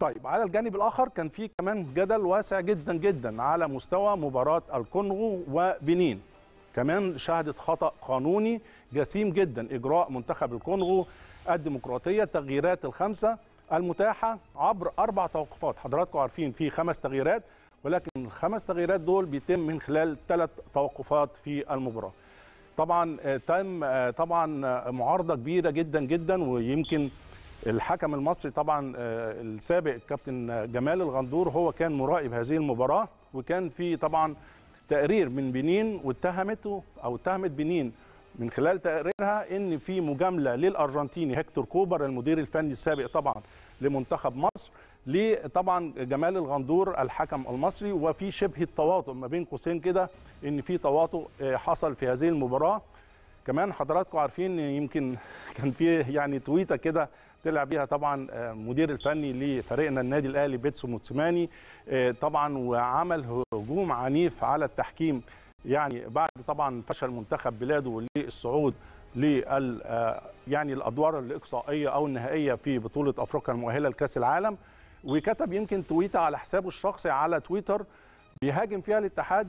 طيب على الجانب الاخر كان في كمان جدل واسع جدا جدا على مستوى مباراه الكونغو وبنين كمان شهدت خطا قانوني جسيم جدا اجراء منتخب الكونغو الديمقراطيه التغييرات الخمسه المتاحه عبر اربع توقفات حضراتكم عارفين في خمس تغييرات ولكن الخمس تغييرات دول بيتم من خلال ثلاث توقفات في المباراه طبعا آه، تم آه، طبعا آه، معارضه كبيره جدا جدا ويمكن الحكم المصري طبعا آه، السابق الكابتن جمال الغندور هو كان مراقب هذه المباراه وكان في طبعا تقرير من بنين واتهمته او اتهمت بنين من خلال تقريرها ان في مجامله للارجنتيني هكتور كوبر المدير الفني السابق طبعا لمنتخب مصر لطبعا جمال الغندور الحكم المصري وفي شبه التواطؤ ما بين قوسين كده ان في تواطؤ آه، حصل في هذه المباراه كمان حضراتكم عارفين يمكن كان في يعني تويته كده طلع بيها طبعا آه، مدير الفني لفريقنا النادي الاهلي بيتسو موتسيماني آه، طبعا وعمل هجوم عنيف على التحكيم يعني بعد طبعا فشل منتخب بلاده للصعود لل آه، يعني الادوار الاقصائيه او النهائيه في بطوله افريقيا المؤهله لكاس العالم وكتب يمكن تويته على حسابه الشخصي على تويتر بيهاجم فيها الاتحاد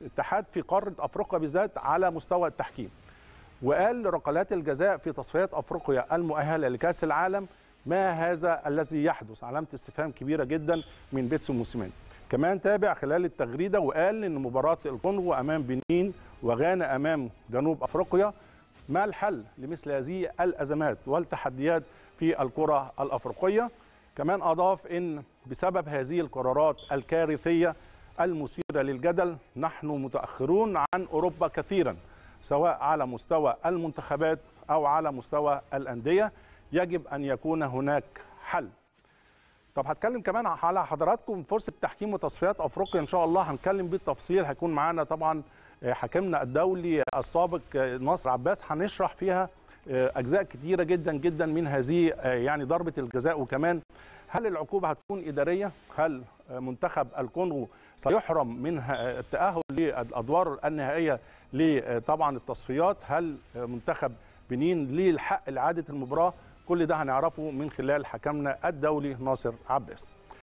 الاتحاد في قاره افريقيا بالذات على مستوى التحكيم وقال ركلات الجزاء في تصفيات افريقيا المؤهله لكاس العالم ما هذا الذي يحدث علامه استفهام كبيره جدا من بيتسو موسيماني كمان تابع خلال التغريده وقال ان مباراه الكونغو امام بنين وغانا امام جنوب افريقيا ما الحل لمثل هذه الازمات والتحديات في الكره الافريقيه كمان اضاف ان بسبب هذه القرارات الكارثيه المثيرة للجدل نحن متأخرون عن أوروبا كثيرا سواء على مستوى المنتخبات أو على مستوى الأندية يجب أن يكون هناك حل طب هتكلم كمان على حضراتكم فرصة تحكيم وتصفيات أفريقيا إن شاء الله هنتكلم بالتفصيل هيكون معانا طبعا آه، حكمنا الدولي السابق آه، ناصر عباس هنشرح فيها آه، أجزاء كتيرة جدا جدا من هذه يعني ضربة الجزاء وكمان هل العقوبة هتكون إدارية؟ هل منتخب الكونغو سيحرم من التأهل للأدوار النهائية لطبعا التصفيات؟ هل منتخب بنين ليه الحق لإعادة المباراة؟ كل ده هنعرفه من خلال حكمنا الدولي ناصر عباس